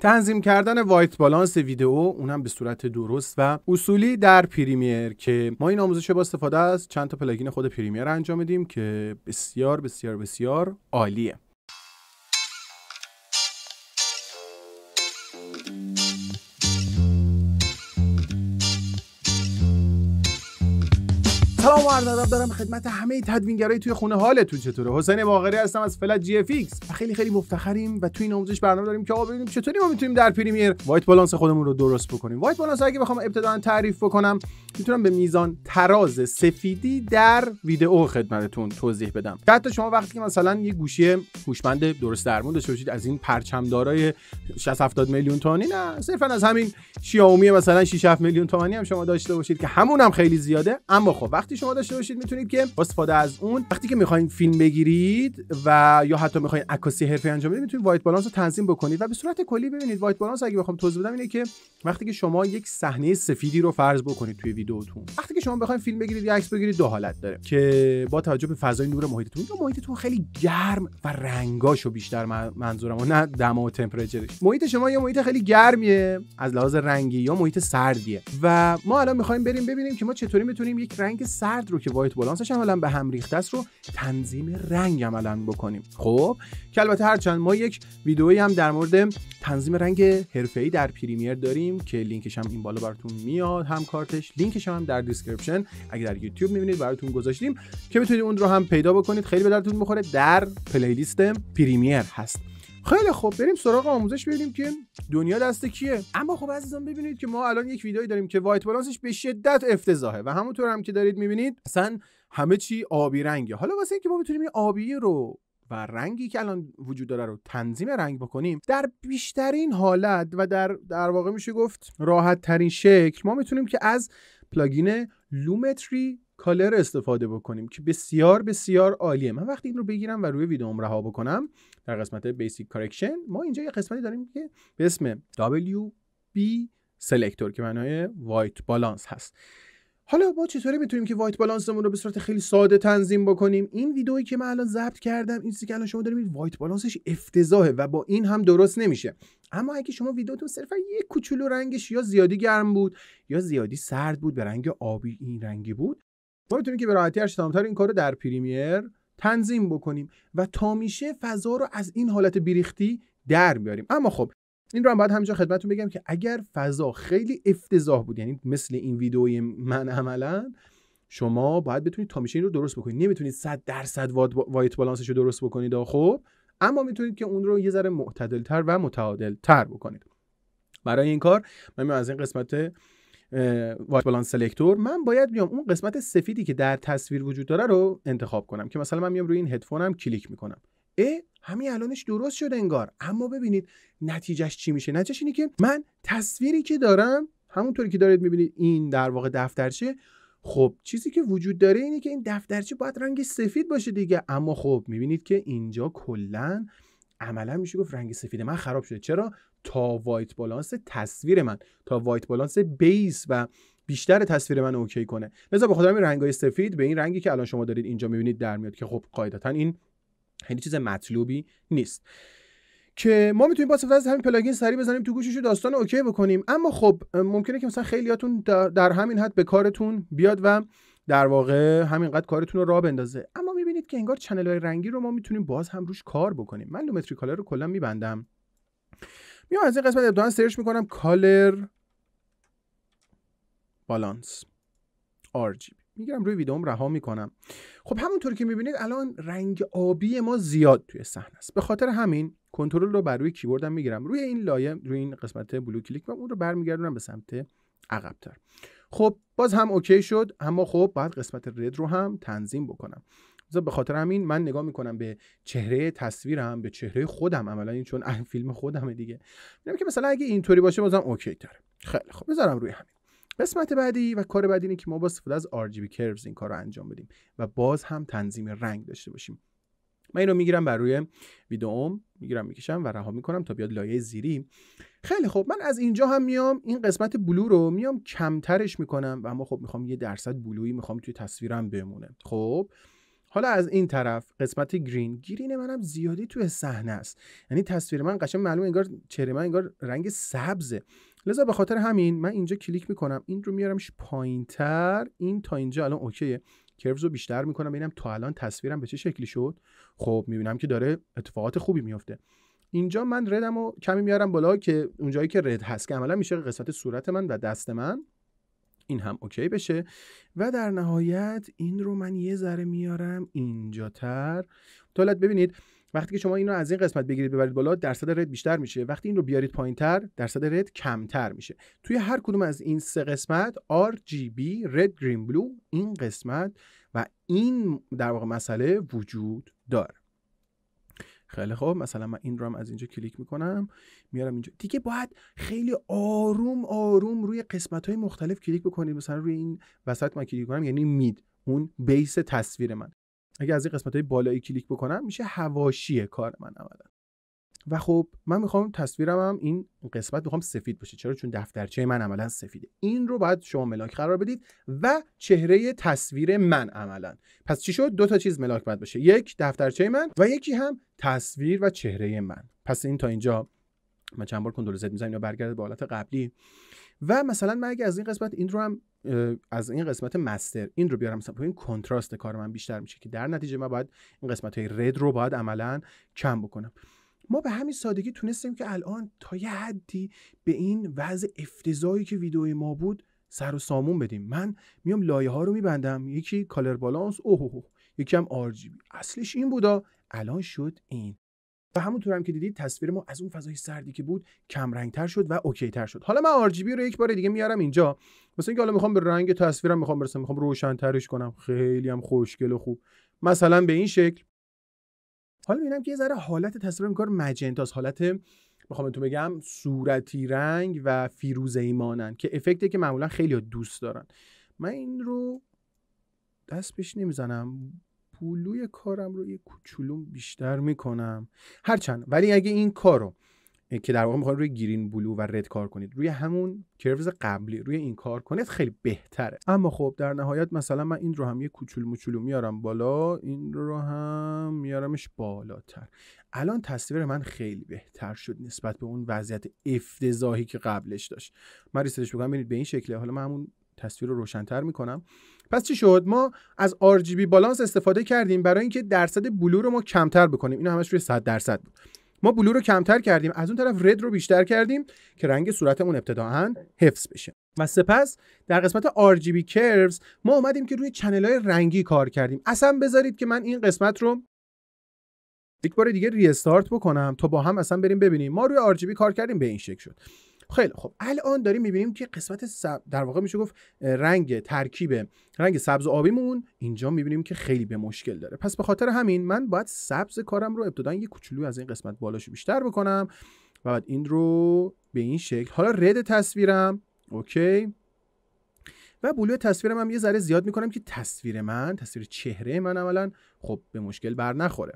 تنظیم کردن وایت بالانس ویدئو اونم به صورت درست و اصولی در پریمیر که ما این آموزش با استفاده از چند تا پلاگین خود پریمیر انجام میدیم که بسیار بسیار بسیار عالیه سلام و عرض ادب دارم خدمت همه تدوینگرای توی خونه حالتون چطوره حسین باقری هستم از فلت جی اف ایکس و خیلی خیلی مفتخریم و توی این آموزش برنامه داریم که آقا ببینیم چطوری ما میتونیم در پریمیر وایت بالانس خودمون رو درست بکنیم وایت بالانس اگه بخوام ابتدا تعریف بکنم میتونم به میزان تراز سفیدی در ویدئو خدمتتون توضیح بدم که حتی شما وقتی که مثلا یه گوشی هوشمند درست درمون داشته باشید از این پرچم دارای 60 70 میلیون تومانی نه صرفا از همین شیائومی مثلا 6 7 میلیون تومانی هم شما داشته باشید که همون هم خیلی زیاده اما خب وقتی شما داشته باشید میتونید که استفاده از اون وقتی که میخواین فیلم بگیرید و یا حتی میخواین عکاسی حرفه انجام بدید میتونید وایت بالانس رو تنظیم بکنید و به صورت کلی ببینید وایت بالانس اگه بخوام توضیح بدم اینه که وقتی که شما یک صحنه سفیدی رو فرض بکنید توی ویدیوتون وقتی که شما بخواید فیلم بگیرید یا عکس بگیرید دو حالت داره که با توجه به فضای نور محیطتون یا محیطتون خیلی گرم و رنگاشو بیشتر منظورم و نه دما و تمپرچرش محیط شما یا محیط خیلی گرمیه از لحاظ رنگی یا محیط سردیه و ما الان میخوایم بریم ببینیم که ما چطوری میتونیم یک رنگ سرد سرد رو که وایت بالانسش عملا به هم ریخته است رو تنظیم رنگ عملا بکنیم خب که البته هرچند ما یک ویدئویی هم در مورد تنظیم رنگ حرفه‌ای در پریمیر داریم که لینکش هم این بالا براتون میاد هم کارتش لینکش هم در دیسکریپشن اگه در یوتیوب میبینید براتون گذاشتیم که بتونید اون رو هم پیدا بکنید خیلی به درتون میخوره در پلیلیست پریمیر هست خیلی خب بریم سراغ آموزش ببینیم که دنیا دست کیه اما خب عزیزان ببینید که ما الان یک ویدئویی داریم که وایت بالانسش به شدت افتضاحه و همونطور هم که دارید میبینید اصلا همه چی آبی رنگه حالا واسه اینکه ما بتونیم این آبی رو و رنگی که الان وجود داره رو تنظیم رنگ بکنیم در بیشترین حالت و در در واقع میشه گفت راحت ترین شکل ما میتونیم که از پلاگین لومتری کالر استفاده بکنیم که بسیار بسیار عالیه من وقتی این رو بگیرم و روی ویدئوم رها بکنم در قسمت بیسیک کارکشن ما اینجا یه قسمتی داریم که به اسم WB سلکتور که معنای وایت بالانس هست حالا ما چطوری میتونیم که وایت بالانسمون رو به صورت خیلی ساده تنظیم بکنیم این ویدئویی که من الان ضبط کردم این که الان شما دارید وایت بالانسش افتضاحه و با این هم درست نمیشه اما اگه شما ویدئوتون صرفا یه کوچولو رنگش یا زیادی گرم بود یا زیادی سرد بود به رنگ آبی این رنگی بود ما میتونیم که به راحتی اشتامتر این کار رو در پریمیر تنظیم بکنیم و تا میشه فضا رو از این حالت بریختی در بیاریم اما خب این رو هم باید همینجا خدمتتون بگم که اگر فضا خیلی افتضاح بود یعنی مثل این ویدئوی من عملا شما باید بتونید تا میشه این رو درست بکنید نمیتونید 100 درصد وایت بالانسش رو درست بکنید خب اما میتونید که اون رو یه ذره معتدلتر و متعادلتر بکنید برای این کار من از این قسمت وایت بالانس سلکتور من باید بیام اون قسمت سفیدی که در تصویر وجود داره رو انتخاب کنم که مثلا من میام روی این هدفونم کلیک میکنم ا همین الانش درست شد انگار اما ببینید نتیجهش چی میشه نتیجهش اینه که من تصویری که دارم همونطوری که دارید میبینید این در واقع دفترچه خب چیزی که وجود داره اینه که این دفترچه باید رنگ سفید باشه دیگه اما خب میبینید که اینجا کلا عملا میشه گفت رنگ سفید من خراب شده چرا تا وایت بالانس تصویر من تا وایت بالانس بیس و بیشتر تصویر من اوکی کنه مثلا به خودم رنگای سفید به این رنگی که الان شما دارید اینجا میبینید در میاد که خب قاعدتا این خیلی چیز مطلوبی نیست که ما میتونیم با استفاده از همین پلاگین سری بزنیم تو گوشش داستان اوکی بکنیم اما خب ممکنه که مثلا خیلیاتون در همین حد به کارتون بیاد و در واقع همینقدر کارتون رو راه بندازه اما میبینید که انگار چنل های رنگی رو ما میتونیم باز هم روش کار بکنیم من لومتری کالر رو کلا میبندم میام از این قسمت ابتدا سرچ میکنم کالر بالانس RGB میگم روی ویدئوم رها میکنم خب همونطور که میبینید الان رنگ آبی ما زیاد توی صحنه است به خاطر همین کنترل رو بر روی کیبوردم میگیرم روی این لایه روی این قسمت بلو کلیک و اون رو برمیگردونم به سمت عقبتر خب باز هم اوکی شد اما خب باید قسمت رد رو هم تنظیم بکنم به خاطر همین من نگاه میکنم به چهره تصویرم به چهره خودم عملا این چون این فیلم خودمه دیگه میگم که مثلا اگه اینطوری باشه بازم اوکی تره خیلی خب بذارم روی همین قسمت بعدی و کار بعدی اینه که ما با استفاده از RGB curves این کار رو انجام بدیم و باز هم تنظیم رنگ داشته باشیم من اینو میگیرم بر روی ویدئوم میگیرم میکشم و رها میکنم تا بیاد لایه زیری خیلی خب من از اینجا هم میام این قسمت بلو رو میام کمترش میکنم و اما خب میخوام یه درصد بلویی میخوام توی تصویرم بمونه خب حالا از این طرف قسمت گرین گرین منم زیادی توی صحنه است یعنی تصویر من قشنگ معلومه انگار چهره من انگار رنگ سبزه لذا به خاطر همین من اینجا کلیک میکنم این رو میارمش پایینتر این تا اینجا الان اوکیه کرفز رو بیشتر میکنم ببینم تا الان تصویرم به چه شکلی شد خب میبینم که داره اتفاقات خوبی میفته اینجا من ردم رو کمی میارم بالا که اونجایی که رد هست که عملا میشه قسمت صورت من و دست من این هم اوکی بشه و در نهایت این رو من یه ذره میارم اینجا تر طولت ببینید وقتی که شما این رو از این قسمت بگیرید ببرید بالا درصد رد بیشتر میشه وقتی این رو بیارید پایین تر درصد رد کمتر میشه توی هر کدوم از این سه قسمت RGB رد گرین بلو این قسمت و این در واقع مسئله وجود داره خیلی خوب مثلا من این رو هم از اینجا کلیک میکنم میارم اینجا دیگه باید خیلی آروم آروم روی قسمت های مختلف کلیک بکنید مثلا روی این وسط من کلیک کنم یعنی مید اون بیس تصویر من اگه از این قسمت های بالایی کلیک بکنم میشه هواشی کار من عملا و خب من میخوام تصویرم هم این قسمت میخوام سفید باشه چرا چون دفترچه من عملا سفیده این رو باید شما ملاک قرار بدید و چهره تصویر من عملا پس چی شد دو تا چیز ملاک باید باشه یک دفترچه من و یکی هم تصویر و چهره من پس این تا اینجا من چند بار کنترل زد میزنم برگرده به حالت قبلی و مثلا من اگه از این قسمت این رو هم از این قسمت مستر این رو بیارم مثلا این کنتراست کار من بیشتر میشه که در نتیجه من باید این قسمت های رد رو باید عملا کم بکنم ما به همین سادگی تونستیم که الان تا یه حدی به این وضع افتضاحی که ویدئوی ما بود سر و سامون بدیم من میام لایه ها رو میبندم یکی کالر بالانس اوه یکی هم آر اصلش این بودا الان شد این و همونطور هم که دیدید تصویر ما از اون فضای سردی که بود کم رنگتر شد و اوکی تر شد حالا من آر رو یک بار دیگه میارم اینجا مثلا اینکه حالا میخوام به رنگ تصویرم میخوام برسم میخوام روشن ترش کنم خیلی هم خوشگل و خوب مثلا به این شکل حالا میبینم که یه ذره حالت تصویر کار مجنتاس حالت میخوام تو بگم صورتی رنگ و فیروزه ایمانن که افکتی که معمولا خیلی دوست دارن من این رو دست بهش نمیزنم پولوی کارم رو یه کوچولوم بیشتر میکنم هرچند ولی اگه این کار رو که در واقع میخواد روی گرین بلو و رد کار کنید روی همون کروز قبلی روی این کار کنید خیلی بهتره اما خب در نهایت مثلا من این رو هم یه کوچول موچولو میارم بالا این رو هم میارمش بالاتر الان تصویر من خیلی بهتر شد نسبت به اون وضعیت افتضاحی که قبلش داشت من ریستش بکنم ببینید به این شکله حالا من همون تصویر رو روشنتر میکنم پس چی شد ما از RGB بالانس استفاده کردیم برای اینکه درصد بلو رو ما کمتر بکنیم این همش روی 100 درصد ما بلو رو کمتر کردیم از اون طرف رد رو بیشتر کردیم که رنگ صورتمون ابتداعا حفظ بشه و سپس در قسمت RGB curves ما اومدیم که روی چنل های رنگی کار کردیم اصلا بذارید که من این قسمت رو یک بار دیگه ریستارت بکنم تا با هم اصلا بریم ببینیم ما روی RGB کار کردیم به این شکل شد خیلی خب الان داریم میبینیم که قسمت سب... در واقع میشه گفت رنگ ترکیب رنگ سبز آبیمون اینجا میبینیم که خیلی به مشکل داره پس به خاطر همین من باید سبز کارم رو ابتدا یه کوچولو از این قسمت بالاشو بیشتر بکنم و بعد این رو به این شکل حالا رد تصویرم اوکی و بلو تصویرم هم یه ذره زیاد میکنم که تصویر من تصویر چهره من عملا خب به مشکل بر نخوره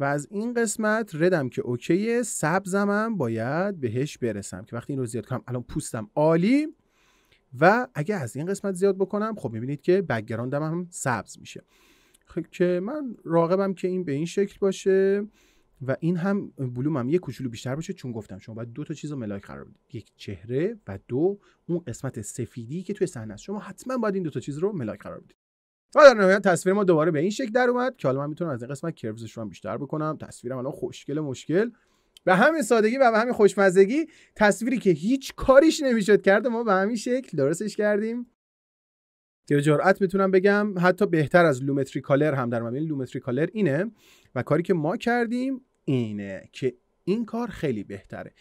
و از این قسمت ردم که اوکیه سبزم هم باید بهش برسم که وقتی این رو زیاد کنم الان پوستم عالی و اگه از این قسمت زیاد بکنم خب میبینید که بگراندم هم سبز میشه خب که من راقبم که این به این شکل باشه و این هم هم یه کوچولو بیشتر باشه چون گفتم شما باید دو تا چیز رو ملاک قرار بدید یک چهره و دو اون قسمت سفیدی که توی صحنه است شما حتما باید این دو تا چیز رو ملاک قرار بدید و در نهایت تصویر ما دوباره به این شکل در اومد که حالا من میتونم از این قسمت کروزش رو هم بیشتر بکنم تصویرم الان خوشگل مشکل به همین سادگی و به همین خوشمزگی تصویری که هیچ کاریش نمیشد کرد ما به همین شکل درستش کردیم که جرأت میتونم بگم حتی بهتر از لومتری کالر هم در مبین لومتری کالر اینه و کاری که ما کردیم اینه که این کار خیلی بهتره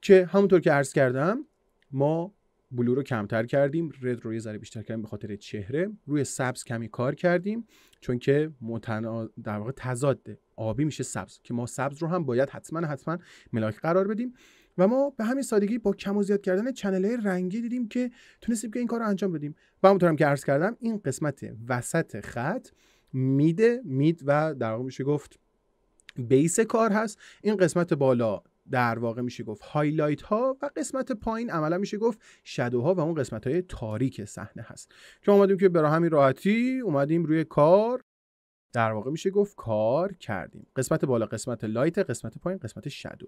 که همونطور که عرض کردم ما بلو رو کمتر کردیم رد رو یه ذره بیشتر کردیم به خاطر چهره روی سبز کمی کار کردیم چون که متنا در واقع تضاد آبی میشه سبز که ما سبز رو هم باید حتما حتما ملاک قرار بدیم و ما به همین سادگی با کم و زیاد کردن چنل های رنگی دیدیم که تونستیم که این کار رو انجام بدیم و همونطورم که عرض کردم این قسمت وسط خط میده مید و در واقع میشه گفت بیس کار هست این قسمت بالا در واقع میشه گفت هایلایت ها و قسمت پایین عملا میشه گفت شدو ها و اون قسمت های تاریک صحنه هست که اومدیم که برای همین راحتی اومدیم روی کار در واقع میشه گفت کار کردیم قسمت بالا قسمت لایت قسمت پایین قسمت شادو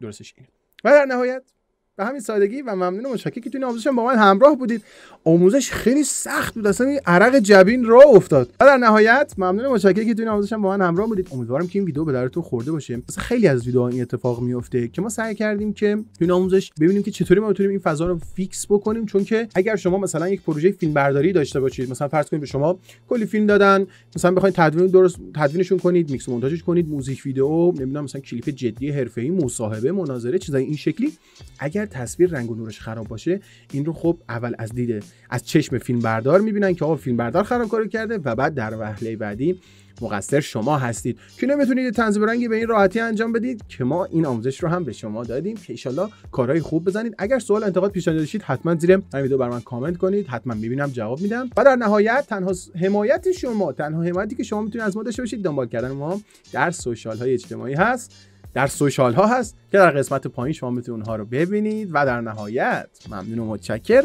درستش اینه و در نهایت به همین سادگی و ممنون مشکل که توی آموزش با من همراه بودید آموزش خیلی سخت بود اصلا این عرق جبین را افتاد و در نهایت ممنون مشکل که توی آموزش با من همراه بودید امیدوارم که این ویدیو به درتون خورده باشه مثلا خیلی از ویدیوها این اتفاق میفته که ما سعی کردیم که توی آموزش ببینیم که چطوری ما بتونیم این فضا رو فیکس بکنیم چون که اگر شما مثلا یک پروژه فیلم برداری داشته باشید مثلا فرض کنید به شما کلی فیلم دادن مثلا بخواید تدوین درست تدوینشون کنید میکس مونتاژش کنید موزیک ویدیو نمیدونم مثلا کلیپ جدی حرفه‌ای مصاحبه مناظره چیزای این شکلی اگر تصویر رنگ و نورش خراب باشه این رو خب اول از دیده از چشم فیلم بردار میبینن که آقا فیلم بردار خراب کارو کرده و بعد در وهله بعدی مقصر شما هستید که نمیتونید تنظیم رنگی به این راحتی انجام بدید که ما این آموزش رو هم به شما دادیم که ایشالله کارهای خوب بزنید اگر سوال انتقاد پیش داشتید حتما زیر این ویدیو بر من کامنت کنید حتما میبینم جواب میدم و در نهایت تنها حمایت شما تنها حمایتی که شما میتونید از ما داشته باشید دنبال کردن ما در سوشال های اجتماعی هست در سوشال ها هست که در قسمت پایین شما میتونید اونها رو ببینید و در نهایت ممنون و متشکر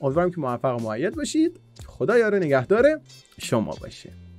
امیدوارم که موفق و معید باشید خدا یار نگهدار شما باشه